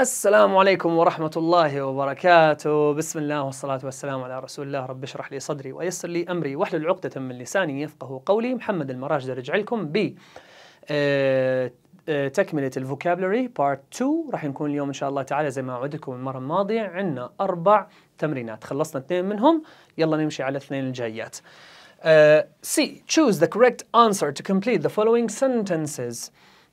السلام عليكم ورحمة الله وبركاته بسم الله والصلاة والسلام على رسول الله رب اشرح لي صدري ويسر لي أمري واحلل عقدة من لساني يفقه قولي محمد المراجد رجع لكم ب آه، آه، تكملة الفوكابلري بارت 2 راح نكون اليوم إن شاء الله تعالى زي ما عودتكم المرة الماضية عندنا أربع تمرينات خلصنا اثنين منهم يلا نمشي على الاثنين الجايات Uh, C. Choose the correct answer to complete the following sentences.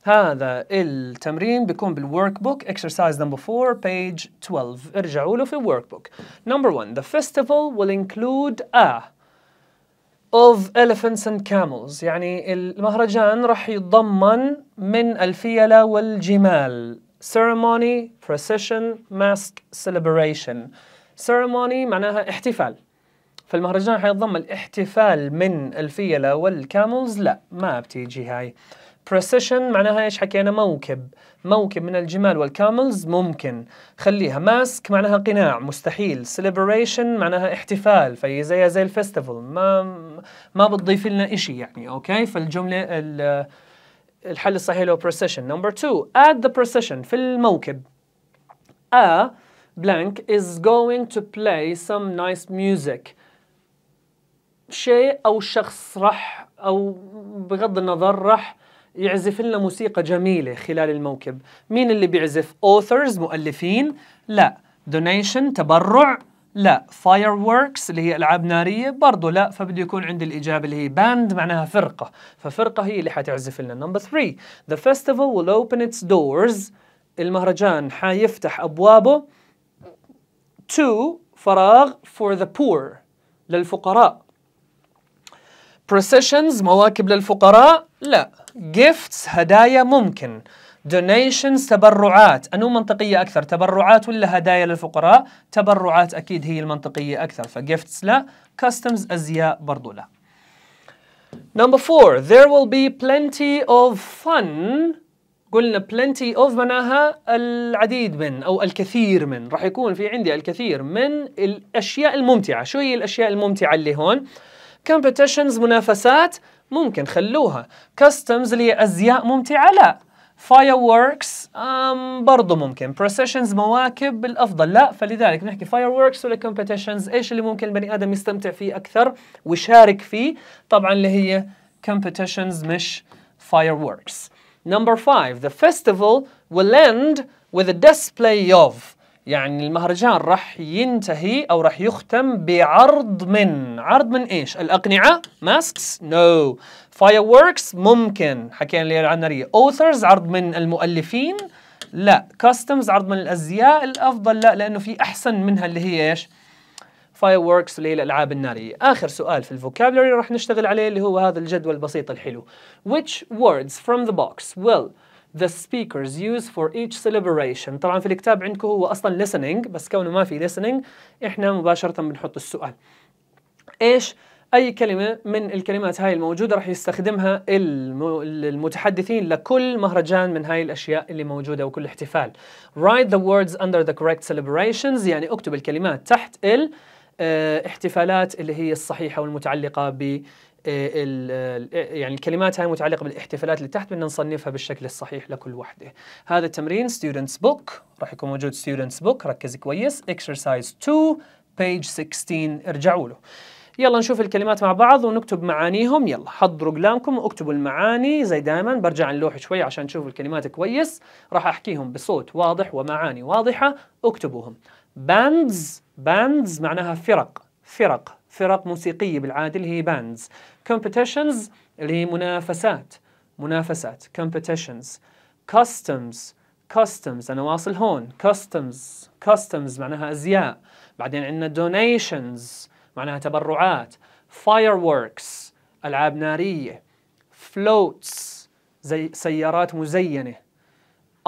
هذا التمرين بيكون بالورك بوك exercise نمبر 4 page 12 ارجعوا له في الورك بوك number 1 the festival will include a of elephants and camels يعني المهرجان راح يتضمن من الفيلة والجمال ceremony procession mask celebration ceremony معناها احتفال فالمهرجان حيتضمن الاحتفال من الفيلة والكاملز لا ما بتيجي هاي Precision معناها ايش حكينا موكب موكب من الجمال والكاملز ممكن خليها ماسك معناها قناع مستحيل celebration معناها احتفال فهي زيها زي الفيستيفال ما ما بتضيف لنا إشي يعني اوكي فالجمله الحل الصحيح له precision نمبر 2 add the precision في الموكب a blank is going to play some nice music شيء او شخص رح او بغض النظر رح يعزف لنا موسيقى جميلة خلال الموكب مين اللي بيعزف authors مؤلفين لا donation تبرع لا fireworks اللي هي ألعاب نارية برضو لا فبده يكون عندي الإجابة اللي هي باند معناها فرقة ففرقة هي اللي حتعزف لنا number three the festival will open its doors المهرجان حيفتح أبوابه to فراغ for the poor للفقراء processions مواكب للفقراء لا gifts هدايا ممكن donations تبرعات أنو منطقية أكثر تبرعات ولا هدايا للفقراء تبرعات أكيد هي المنطقية أكثر فgifts لا customs أزياء برضو لا Number four there will be plenty of fun قلنا plenty of معناها العديد من أو الكثير من رح يكون في عندي الكثير من الأشياء الممتعة شو هي الأشياء الممتعة اللي هون؟ كومبيتيشنز منافسات ممكن خلوها كاستمز اللي هي ازياء ممتعه لا فاير ووركس برضه ممكن بروسيشنز مواكب الافضل لا فلذلك نحكي فاير ووركس ولا كومبيتيشنز ايش اللي ممكن البني ادم يستمتع فيه اكثر ويشارك فيه طبعا اللي هي competitions مش fireworks. Number five, the festival will end with a display of يعني المهرجان راح ينتهي او راح يختم بعرض من عرض من ايش الاقنعه ماسكس نو no. فايروركس ممكن حكينا اللي على الناريه اوثرز عرض من المؤلفين لا كاستمز عرض من الازياء الافضل لا لانه في احسن منها اللي هي ايش fireworks اللي هي الالعاب الناريه اخر سؤال في الفوكابولري راح نشتغل عليه اللي هو هذا الجدول البسيط الحلو which words from the box will the speakers use for each celebration طبعا في الكتاب عندكم هو أصلا listening بس كونه ما في listening إحنا مباشرة بنحط السؤال إيش أي كلمة من الكلمات هاي الموجودة راح يستخدمها المتحدثين لكل مهرجان من هاي الأشياء اللي موجودة وكل احتفال write the words under the correct celebrations يعني اكتب الكلمات تحت ال آه، احتفالات اللي هي الصحيحة والمتعلقة ب يعني الكلمات هاي متعلقه بالاحتفالات اللي تحت بدنا نصنفها بالشكل الصحيح لكل وحده هذا التمرين ستودنتس بوك راح يكون موجود ستودنتس بوك ركز كويس اكسرسايز 2 بيج 16 ارجعوا له يلا نشوف الكلمات مع بعض ونكتب معانيهم يلا حضروا قلامكم واكتبوا المعاني زي دائما برجع نلوح شوي عشان تشوفوا الكلمات كويس راح احكيهم بصوت واضح ومعاني واضحه اكتبوهم bands bands معناها فرق فرق فرق موسيقية بالعادة اللي هي باندز competitions اللي هي منافسات منافسات competitions customs customs أنا واصل هون customs customs معناها أزياء بعدين عندنا donations معناها تبرعات fireworks ألعاب نارية floats زي سيارات مزينة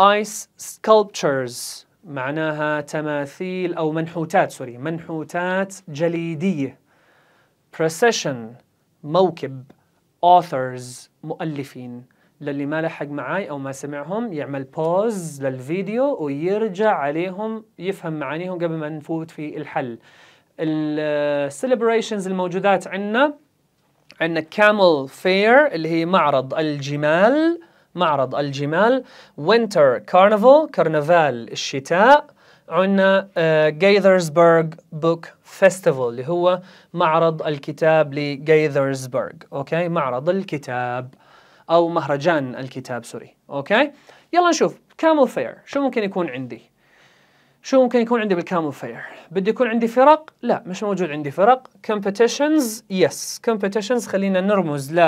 ice sculptures معناها تماثيل أو منحوتات سوري منحوتات جليدية procession موكب authors مؤلفين للي ما لحق معاي او ما سمعهم يعمل pause للفيديو ويرجع عليهم يفهم معانيهم قبل ما نفوت في الحل celebrations الموجودات عندنا عندنا camel fair اللي هي معرض الجمال معرض الجمال winter carnival كرنفال الشتاء عندنا جايذرزبرغ بوك فيستيفال اللي هو معرض الكتاب لجايذرزبرغ اوكي معرض الكتاب او مهرجان الكتاب سوري اوكي يلا نشوف كامل فير شو ممكن يكون عندي شو ممكن يكون عندي بالكامل فير بدي يكون عندي فرق لا مش موجود عندي فرق كومبيتيشنز يس كومبيتيشنز خلينا نرمز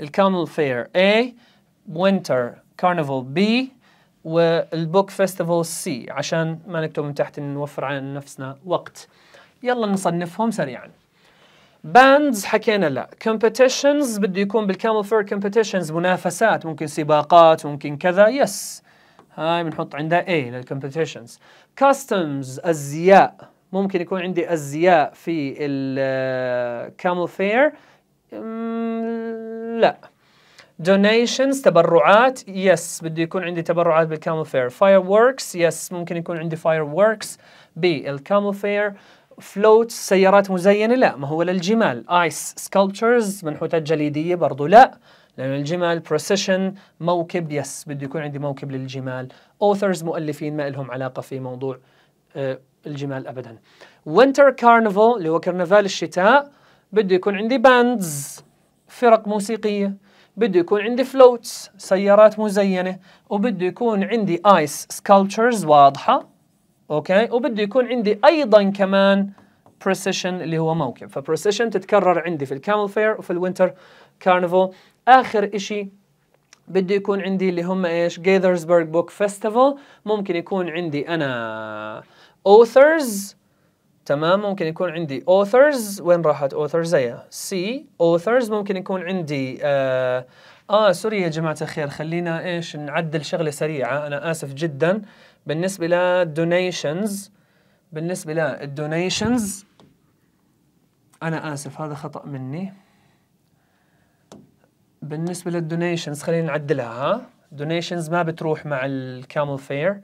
للكامل فير اي وينتر كارنفال بي والبوك فيستيفال سي عشان ما نكتب من تحت نوفر على نفسنا وقت يلا نصنفهم سريعا باندز حكينا لا كومبيتيشنز بده يكون بالكامل فور كومبيتيشنز منافسات ممكن سباقات ممكن كذا يس هاي بنحط عندها اي للكومبيتيشنز كاستمز ازياء ممكن يكون عندي ازياء في الكامل آه، فير لا donations تبرعات yes بده يكون عندي تبرعات بالكامو فير fireworks yes ممكن يكون عندي fireworks بالكامل فير فلوت سيارات مزينة لا ما هو للجمال ايس سكالبتشرز منحوتات جليدية برضو لا لأن الجمال بروسيشن موكب يس بده يكون عندي موكب للجمال authors مؤلفين ما لهم علاقة في موضوع آه، الجمال أبدا وينتر كارنفال اللي هو كرنفال الشتاء بده يكون عندي باندز فرق موسيقية بده يكون عندي فلوتس سيارات مزينه وبده يكون عندي ايس سكالتشرز واضحه اوكي وبده يكون عندي ايضا كمان بريسيشن اللي هو موكب فبريسيشن تتكرر عندي في الكامل فير وفي الوينتر كارنفال اخر إشي بده يكون عندي اللي هم ايش جيذرزبرغ بوك فيستيفال ممكن يكون عندي انا اوثرز تمام ممكن يكون عندي authors وين راحت authors زيها C authors ممكن يكون عندي آه, آه سوري يا جماعة الخير خلينا إيش نعدل شغلة سريعة أنا آسف جدا بالنسبة ل donations بالنسبة ل donations أنا آسف هذا خطأ مني بالنسبة للدونيشنز خلينا نعدلها ها donations ما بتروح مع الكامل فير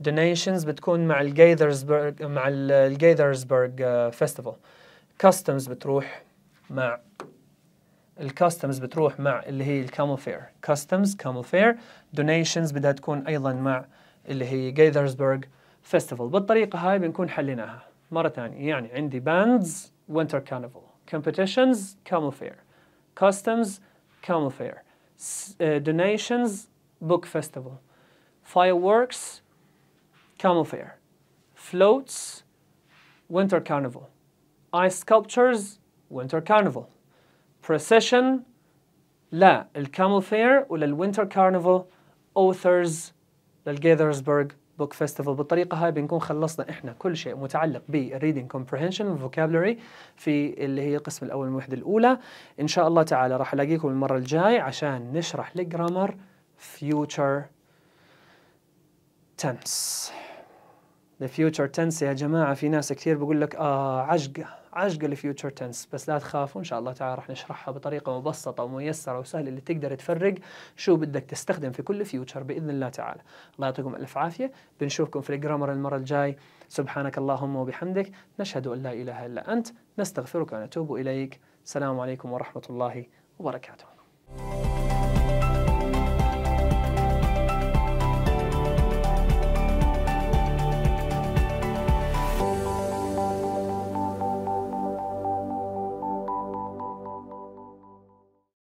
دونيشنز بتكون مع الجايذرزبرغ مع الجايذرزبرغ فيستيفال كاستمز بتروح مع الكاستمز بتروح مع اللي هي الكامل فير كاستمز كامل فير دونيشنز بدها تكون ايضا مع اللي هي جايذرزبرغ فيستيفال بالطريقه هاي بنكون حليناها مره ثانيه يعني عندي باندز وينتر كارنفال كومبيتيشنز كامل فير كاستمز كامل فير دونيشنز بوك فيستيفال book camel fair, floats, winter carnival, ice sculptures, winter carnival, procession, لا الكامل فير وللوينتر كارنفال اوثرز للجيذرسبرغ بوك فيستيفال بالطريقة هاي بنكون خلصنا احنا كل شيء متعلق بالريدنج كومبريهنشن vocabulary في اللي هي القسم الاول من الوحدة الاولى ان شاء الله تعالى راح الاقيكم المرة الجاي عشان نشرح الجرامر future tense the future tense يا جماعة في ناس كثير بقول لك آه عجقة عجقة الفيوتشر tense بس لا تخافوا إن شاء الله تعالى رح نشرحها بطريقة مبسطة وميسرة وسهلة اللي تقدر تفرق شو بدك تستخدم في كل future بإذن الله تعالى الله يعطيكم ألف عافية بنشوفكم في الجرامر المرة الجاي سبحانك اللهم وبحمدك نشهد أن لا إله إلا أنت نستغفرك ونتوب إليك السلام عليكم ورحمة الله وبركاته